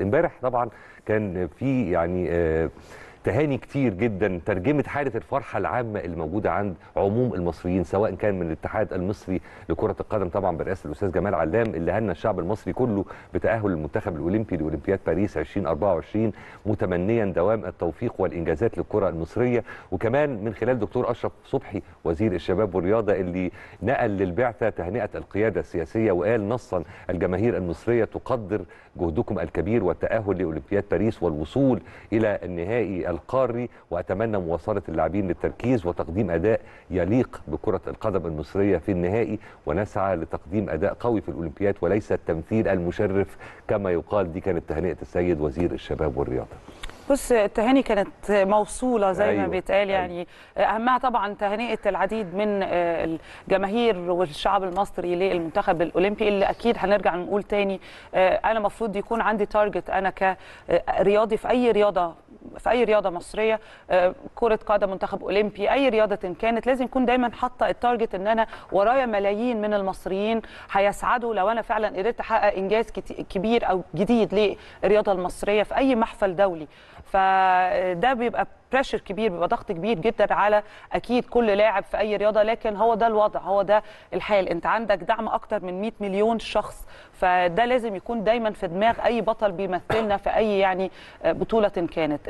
امبارح طبعا كان في يعني آه، تهاني كتير جدا ترجمه حاله الفرحه العامه اللي موجوده عند عموم المصريين سواء كان من الاتحاد المصري لكره القدم طبعا برئاسه الاستاذ جمال علام اللي هنى الشعب المصري كله بتاهل المنتخب الاولمبي لاولمبياد باريس 2024 متمنيا دوام التوفيق والانجازات للكره المصريه وكمان من خلال دكتور اشرف صبحي وزير الشباب والرياضه اللي نقل للبعثه تهنئه القياده السياسيه وقال نصا الجماهير المصريه تقدر جهدكم الكبير والتاهل لاولمبياد باريس والوصول الى النهائي القاري واتمنى مواصله اللاعبين للتركيز وتقديم اداء يليق بكره القدم المصريه في النهائي ونسعى لتقديم اداء قوي في الاولمبياد وليس التمثيل المشرف كما يقال دي كانت تهنئه السيد وزير الشباب والرياضه بص التهاني كانت موصوله زي أيوة. ما بيتقال أيوة. يعني أيوة. اهمها طبعا تهنئه العديد من آه، الجماهير والشعب المصري للمنتخب الاولمبي اللي اكيد هنرجع نقول تاني آه، انا المفروض يكون عندي تارجت انا كرياضي آه، في اي رياضه في اي رياضه مصريه آه، كره قدم منتخب اولمبي اي رياضه كانت لازم يكون دايما حاطه التارجت ان انا ورايا ملايين من المصريين هيسعدوا لو انا فعلا قدرت احقق انجاز كبير او جديد للرياضه المصريه في اي محفل دولي فده بيبقى بريشر كبير بيبقى ضغط كبير جدا على اكيد كل لاعب في اي رياضه لكن هو ده الوضع هو ده الحال انت عندك دعم اكتر من 100 مليون شخص فده لازم يكون دايما في دماغ اي بطل بيمثلنا في اي يعني آه، بطوله كانت